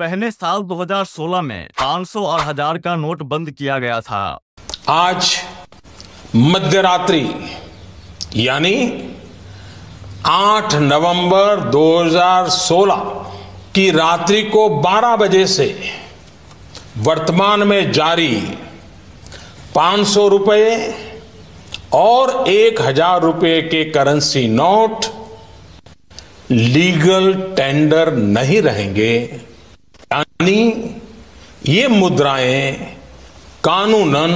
पहले साल 2016 में 500 और हजार का नोट बंद किया गया था आज मध्य रात्रि यानी 8 नवंबर 2016 की रात्रि को 12 बजे से वर्तमान में जारी पांच सौ रुपये और एक हजार रुपये के करेंसी नोट लीगल टेंडर नहीं रहेंगे यानी ये मुद्राएं कानूनन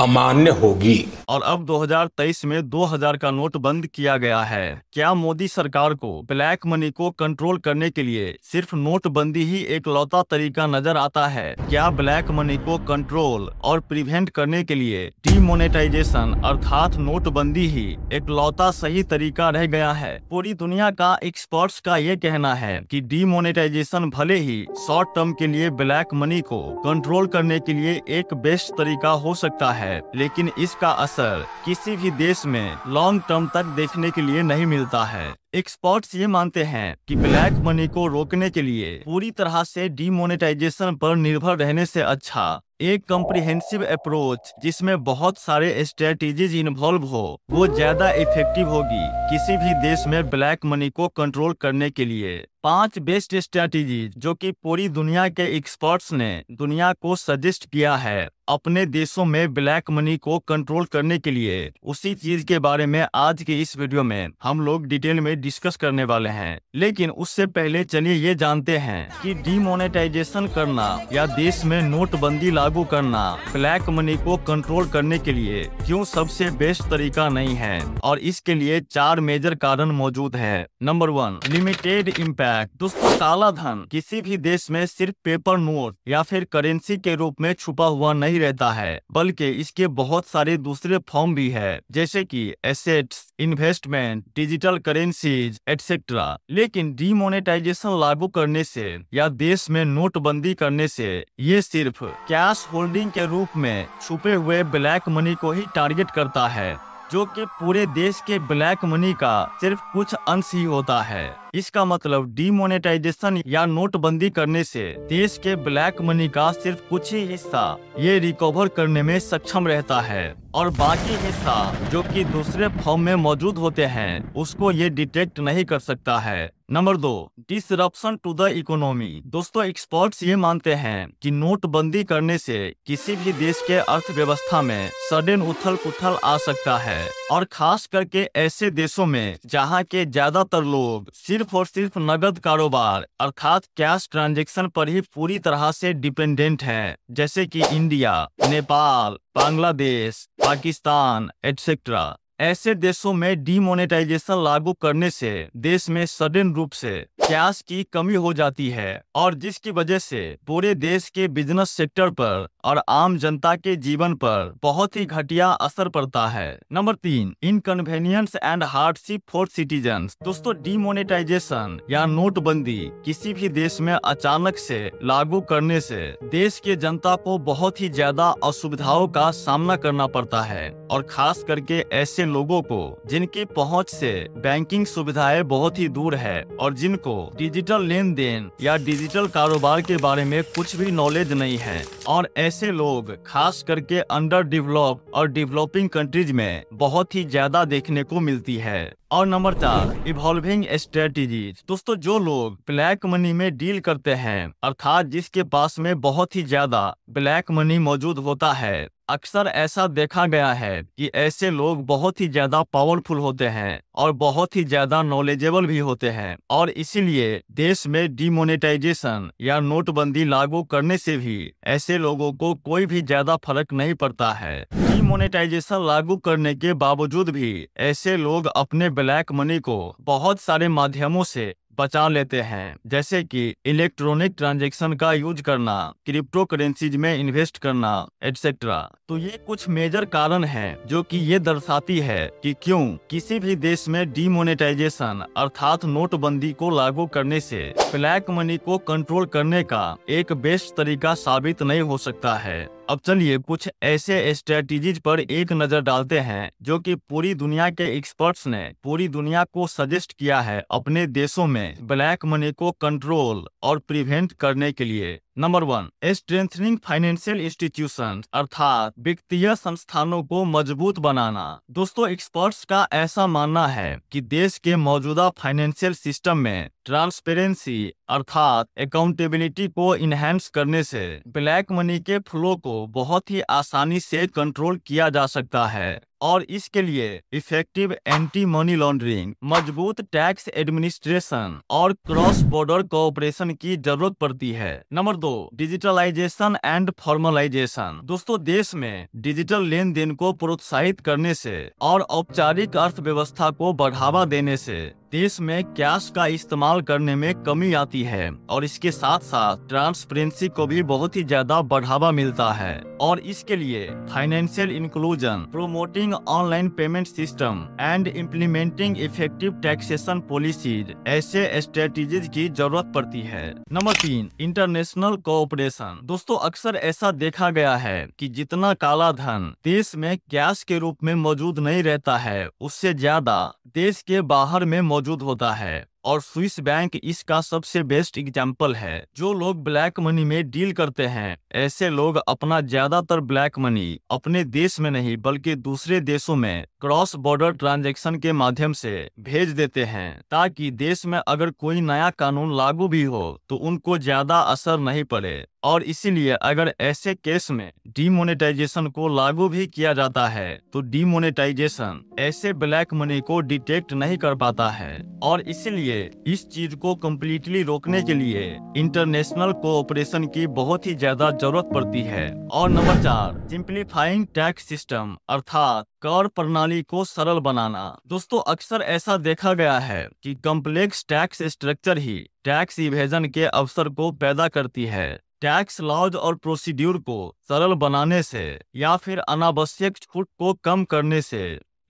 अमान्य होगी और अब 2023 में 2000 का नोट बंद किया गया है क्या मोदी सरकार को ब्लैक मनी को कंट्रोल करने के लिए सिर्फ नोटबंदी ही एक लौता तरीका नजर आता है क्या ब्लैक मनी को कंट्रोल और प्रिवेंट करने के लिए डिमोनेटाइजेशन अर्थात नोटबंदी ही एक लौता सही तरीका रह गया है पूरी दुनिया का एक्सपर्ट्स का ये कहना है कि डिमोनेटाइजेशन भले ही शॉर्ट टर्म के लिए ब्लैक मनी को कंट्रोल करने के लिए एक बेस्ट तरीका हो सकता है लेकिन इसका असर अक्सर किसी भी देश में लॉन्ग टर्म तक देखने के लिए नहीं मिलता है एक्सपर्ट्स ये मानते हैं कि ब्लैक मनी को रोकने के लिए पूरी तरह से डिमोनेटाइजेशन पर निर्भर रहने से अच्छा एक कम्प्रिहेंसिव अप्रोच जिसमें बहुत सारे स्ट्रेटेजीज इन्वॉल्व हो वो ज्यादा इफेक्टिव होगी किसी भी देश में ब्लैक मनी को कंट्रोल करने के लिए पांच बेस्ट स्ट्रैटेजी जो कि पूरी दुनिया के एक्सपर्ट्स ने दुनिया को सजेस्ट किया है अपने देशों में ब्लैक मनी को कंट्रोल करने के लिए उसी चीज के बारे में आज के इस वीडियो में हम लोग डिटेल में डिस्कस करने वाले हैं लेकिन उससे पहले चलिए ये जानते हैं कि डिमोनेटाइजेशन करना या देश में नोटबंदी लागू करना ब्लैक मनी को कंट्रोल करने के लिए क्यों सबसे बेस्ट तरीका नहीं है और इसके लिए चार मेजर कारण मौजूद है नंबर वन लिमिटेड इम्पैक्ट है दोस्तों काला धन किसी भी देश में सिर्फ पेपर नोट या फिर करेंसी के रूप में छुपा हुआ नहीं रहता है बल्कि इसके बहुत सारे दूसरे फॉर्म भी है जैसे कि assets investment digital currencies etcetera लेकिन डिमोनेटाइजेशन लागू करने से या देश में नोटबंदी करने से ये सिर्फ कैश होल्डिंग के रूप में छुपे हुए ब्लैक मनी को ही टारगेट करता है जो कि पूरे देश के ब्लैक मनी का सिर्फ कुछ अंश ही होता है इसका मतलब डिमोनेटाइजेशन या नोटबंदी करने से देश के ब्लैक मनी का सिर्फ कुछ ही हिस्सा ये रिकवर करने में सक्षम रहता है और बाकी हिस्सा जो कि दूसरे फॉर्म में मौजूद होते हैं उसको ये डिटेक्ट नहीं कर सकता है नंबर दो डिसरप्शन टू द इकोनॉमी दोस्तों एक्सपर्ट्स ये मानते हैं कि नोटबंदी करने से किसी भी देश के अर्थव्यवस्था में सडन उथल पुथल आ सकता है और खास करके ऐसे देशों में जहां के ज्यादातर लोग सिर्फ और सिर्फ नगद कारोबार अर्थात कैश ट्रांजेक्शन पर ही पूरी तरह से डिपेंडेंट हैं, जैसे कि इंडिया नेपाल बांग्लादेश पाकिस्तान एटसेट्रा ऐसे देशों में डिमोनेटाइजेशन लागू करने से देश में सडन रूप से कैश की कमी हो जाती है और जिसकी वजह से पूरे देश के बिजनेस सेक्टर पर और आम जनता के जीवन पर बहुत ही घटिया असर पड़ता है नंबर तीन inconvenience and hardship for citizen दोस्तों डिमोनेटाइजेशन या नोटबंदी किसी भी देश में अचानक से लागू करने से देश के जनता को बहुत ही ज्यादा असुविधाओं का सामना करना पड़ता है और खास करके ऐसे लोगों को जिनकी पहुंच से बैंकिंग सुविधाएं बहुत ही दूर है और जिनको डिजिटल लेन देन या डिजिटल कारोबार के बारे में कुछ भी नॉलेज नहीं है और ऐसे ऐसे लोग खास करके अंडर डेवलप और डेवलपिंग कंट्रीज में बहुत ही ज्यादा देखने को मिलती है और नंबर चार इवॉल्विंग स्ट्रेटेजीज दोस्तों जो लोग ब्लैक मनी में डील करते हैं अर्थात जिसके पास में बहुत ही ज्यादा ब्लैक मनी मौजूद होता है अक्सर ऐसा देखा गया है कि ऐसे लोग बहुत ही ज्यादा पावरफुल होते हैं और बहुत ही ज्यादा नॉलेजेबल भी होते हैं और इसीलिए देश में डिमोनेटाइजेशन या नोटबंदी लागू करने से भी ऐसे लोगों को कोई भी ज्यादा फर्क नहीं पड़ता है डिमोनेटाइजेशन लागू करने के बावजूद भी ऐसे लोग अपने ब्लैक मनी को बहुत सारे माध्यमों से बचा लेते हैं जैसे कि इलेक्ट्रॉनिक ट्रांजेक्शन का यूज करना क्रिप्टो करेंसीज में इन्वेस्ट करना एटसेट्रा तो ये कुछ मेजर कारण हैं जो कि ये दर्शाती है कि क्यों किसी भी देश में डिमोनेटाइजेशन अर्थात नोटबंदी को लागू करने से ब्लैक मनी को कंट्रोल करने का एक बेस्ट तरीका साबित नहीं हो सकता है अब चलिए कुछ ऐसे स्ट्रेटेजीज पर एक नज़र डालते हैं जो कि पूरी दुनिया के एक्सपर्ट्स ने पूरी दुनिया को सजेस्ट किया है अपने देशों में ब्लैक मनी को कंट्रोल और प्रिवेंट करने के लिए number one strengthening financial institution अर्थात वित्तीय संस्थानों को मजबूत बनाना दोस्तों एक्सपर्ट्स का ऐसा मानना है कि देश के मौजूदा फाइनेंशियल सिस्टम में ट्रांसपेरेंसी अर्थात अकाउंटेबिलिटी को इनहेंस करने से ब्लैक मनी के फ्लो को बहुत ही आसानी से कंट्रोल किया जा सकता है और इसके लिए इफेक्टिव एंटी मनी लॉन्ड्रिंग मजबूत टैक्स एडमिनिस्ट्रेशन और क्रॉस बॉर्डर कोऑपरेशन की जरूरत पड़ती है नंबर दो डिजिटलाइजेशन एंड फॉर्मलाइजेशन दोस्तों देश में डिजिटल लेन देन को प्रोत्साहित करने से और औपचारिक अर्थव्यवस्था को बढ़ावा देने से देश में कैश का इस्तेमाल करने में कमी आती है और इसके साथ साथ ट्रांसपेरेंसी को भी बहुत ही ज्यादा बढ़ावा मिलता है और इसके लिए financial inclusion promoting online payment system and implementing effective taxation policies ऐसे स्ट्रेटेजीज की जरूरत पड़ती है नंबर तीन इंटरनेशनल कोऑपरेशन दोस्तों अक्सर ऐसा देखा गया है कि जितना काला धन देश में कैश के रूप में मौजूद नहीं रहता है उससे ज्यादा देश के बाहर में मौजूद होता है और स्विस बैंक इसका सबसे बेस्ट एग्जाम्पल है जो लोग ब्लैक मनी में डील करते हैं ऐसे लोग अपना ज्यादातर ब्लैक मनी अपने देश में नहीं बल्कि दूसरे देशों में क्रॉस बॉर्डर ट्रांजैक्शन के माध्यम से भेज देते हैं ताकि देश में अगर कोई नया कानून लागू भी हो तो उनको ज्यादा असर नहीं पड़े और इसीलिए अगर ऐसे केस में डिमोनेटाइजेशन को लागू भी किया जाता है तो डिमोनेटाइजेशन ऐसे ब्लैक मनी को डिटेक्ट नहीं कर पाता है और इसीलिए इस चीज को कम्प्लीटली रोकने के लिए इंटरनेशनल कोऑपरेशन की बहुत ही ज्यादा जरूरत पड़ती है और नंबर चार सिंप्लीफाइंग टैक्स सिस्टम अर्थात कर प्रणाली को सरल बनाना दोस्तों अक्सर ऐसा देखा गया है कि कॉम्प्लेक्स टैक्स स्ट्रक्चर ही टैक्स इवेजन के अवसर को पैदा करती है टैक्स लॉज और प्रोसीड्यूर को सरल बनाने से या फिर अनावश्यक छूट को कम करने से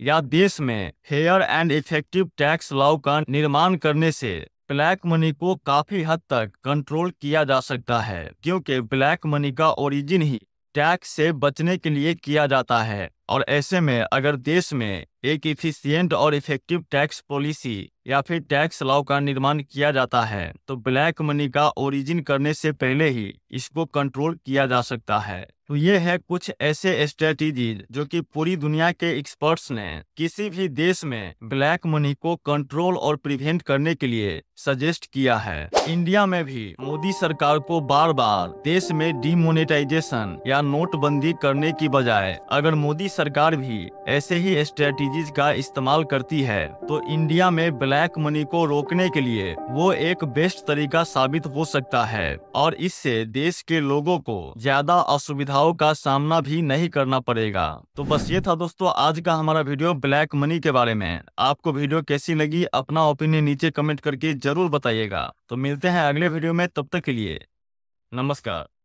या देश में fair and effective tax law का निर्माण करने से ब्लैक मनी को काफी हद तक कंट्रोल किया जा सकता है क्योंकि ब्लैक मनी का ओरिजिन ही टैक्स से बचने के लिए किया जाता है और ऐसे में अगर देश में एक इफिशियंट और इफेक्टिव टैक्स पॉलिसी या फिर टैक्स लॉ का निर्माण किया जाता है तो ब्लैक मनी का ओरिजिन करने से पहले ही इसको कंट्रोल किया जा सकता है तो ये है कुछ ऐसे स्ट्रेटेजी जो कि पूरी दुनिया के एक्सपर्ट्स ने किसी भी देश में ब्लैक मनी को कंट्रोल और प्रिवेंट करने के लिए सजेस्ट किया है इंडिया में भी मोदी सरकार को बार बार देश में डिमोनेटाइजेशन या नोटबंदी करने की बजाय अगर मोदी सरकार भी ऐसे ही स्ट्रेटेजीज का इस्तेमाल करती है तो इंडिया में ब्लैक मनी को रोकने के लिए वो एक बेस्ट तरीका साबित हो सकता है और इससे देश के लोगों को ज्यादा असुविधाओं का सामना भी नहीं करना पड़ेगा तो बस ये था दोस्तों आज का हमारा वीडियो ब्लैक मनी के बारे में आपको वीडियो कैसी लगी अपना ओपिनियन नीचे कमेंट करके ज़रूर बताइएगा तो मिलते हैं अगले वीडियो में तब तक के लिए नमस्कार